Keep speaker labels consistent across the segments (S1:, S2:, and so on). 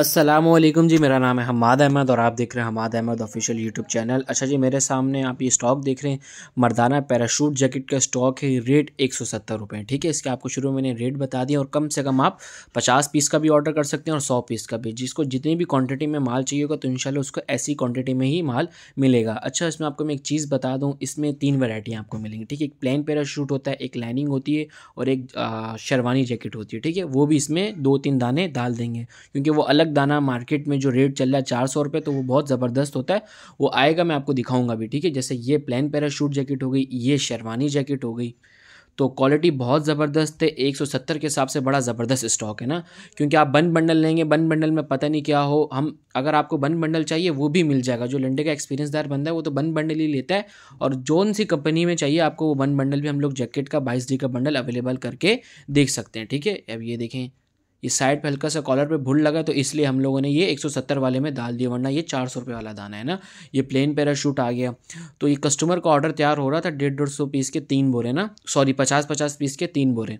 S1: असलम जी मेरा नाम है हमाद अहमद और आप देख रहे हैं Hamad Ahmed official YouTube channel अच्छा जी मेरे सामने आप ये स्टॉक देख रहे हैं मर्दाना पैराशूट जैकेट का स्टॉक है रेट एक सौ सत्तर रुपये ठीक है इसके आपको शुरू में मैंने रेट बता दिया और कम से कम आप पचास पीस का भी ऑर्डर कर सकते हैं और सौ पीस का भी जिसको जितनी भी क्वान्टिटी में माल चाहिए होगा तो इन उसको ऐसी क्वान्टिटी में ही माल मिलेगा अच्छा इसमें आपको मैं एक चीज़ बता दूँ इसमें तीन वेराइटियाँ आपको मिलेंगी ठीक है एक प्लान पैराशूट होता है एक लाइनिंग होती है और एक शेरवानी जैकेट होती है ठीक है वो भी इसमें दो तीन दाने डाल देंगे क्योंकि वो अलग तक दाना मार्केट में जो रेट चल रहा है चार सौ रुपये तो वो बहुत ज़बरदस्त होता है वो आएगा मैं आपको दिखाऊंगा भी ठीक है जैसे ये प्लेन पैराशूट जैकेट हो गई ये शेरवानी जैकेट हो गई तो क्वालिटी बहुत ज़बरदस्त है 170 के हिसाब से बड़ा ज़बरदस्त स्टॉक है ना क्योंकि आप बन बंडल लेंगे बन बंडल में पता नहीं क्या हो हम अगर आपको बन बंडल चाहिए वो भी मिल जाएगा जो लंडे का एक्सपीरियंसदार बंदा है वो तो बन बंडल ही लेता है और जोन सी कंपनी में चाहिए आपको वो बन बंडल भी हम लोग जैकेट का बाईस डी का बंडल अवेलेबल करके देख सकते हैं ठीक है अब ये देखें इस साइड पे हल्का सा कॉलर पे भूल लगा तो इसलिए हम लोगों ने ये 170 वाले में डाल दिया वरना ये चार सौ रुपये वाला दाना है ना ये प्लेन पैराशूट आ गया तो ये कस्टमर का ऑर्डर तैयार हो रहा था डेढ़ डेढ़ सौ पीस के तीन बोरे ना सॉरी पचास पचास पीस के तीन बोरे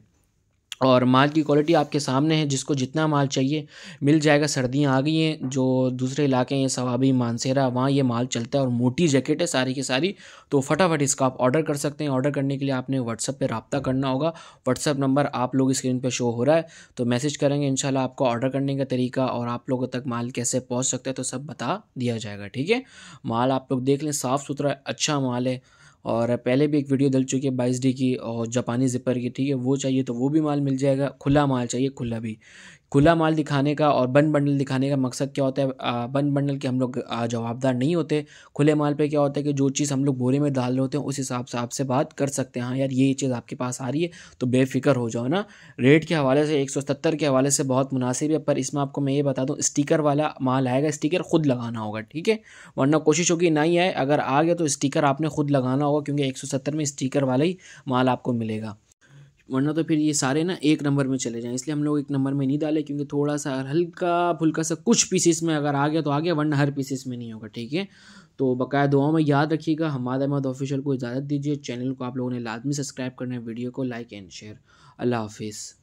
S1: और माल की क्वालिटी आपके सामने है जिसको जितना माल चाहिए मिल जाएगा सर्दियाँ आ गई हैं जो दूसरे इलाके हैं सवाबी मानसेरा वहाँ ये माल चलता है और मोटी जैकेट है सारी की सारी तो फटाफट इसका आप ऑर्डर कर सकते हैं ऑर्डर करने के लिए आपने व्हाट्सअप पे रबता करना होगा व्हाट्सअप नंबर आप लोग स्क्रीन पर शो हो रहा है तो मैसेज करेंगे इन आपको ऑर्डर करने का तरीका और आप लोगों तक माल कैसे पहुँच सकता है तो सब बता दिया जाएगा ठीक है माल आप लोग देख लें साफ़ सुथरा अच्छा माल है और पहले भी एक वीडियो डल चुकी है बाईस डी की और जापानी जिपर की ठीक है वो चाहिए तो वो भी माल मिल जाएगा खुला माल चाहिए खुला भी खुला माल दिखाने का और बंद बंडल दिखाने का मकसद क्या होता है बंद बंडल के हम लोग जवाबदार नहीं होते खुले माल पे क्या होता है कि जो चीज़ हम लोग बोरे में डाल रहे होते हैं उस हिसाब से आपसे बात कर सकते हैं हाँ यार ये चीज़ आपके पास आ रही है तो बेफिक्र हो जाओ ना रेट के हवाले से एक के हवाले से बहुत मुनासिब है पर इसमें आपको मैं ये बता दूँ स्टिकर वाला माल आएगा स्टीकर खुद लगाना होगा ठीक है वरना कोशिश होगी नहीं आए अगर आ गया तो स्टीकर आपने खुद लगाना होगा क्योंकि एक में स्टीकर वाला ही माल आपको मिलेगा वरना तो फिर ये सारे ना एक नंबर में चले जाएँ इसलिए हम लोग एक नंबर में नहीं डाले क्योंकि थोड़ा सा हल्का फुल्का सा कुछ पीसीस में अगर आ गया तो आ गया वरना हर पीसीस में नहीं होगा ठीक है तो बकाया दुआओं में याद रखिएगा हमारे अहमद ऑफिशियल को इजाज़त दीजिए चैनल को आप लोगों ने लाजमी सब्सक्राइब करना है वीडियो को लाइक एंड शेयर अल्लाह हाफिज़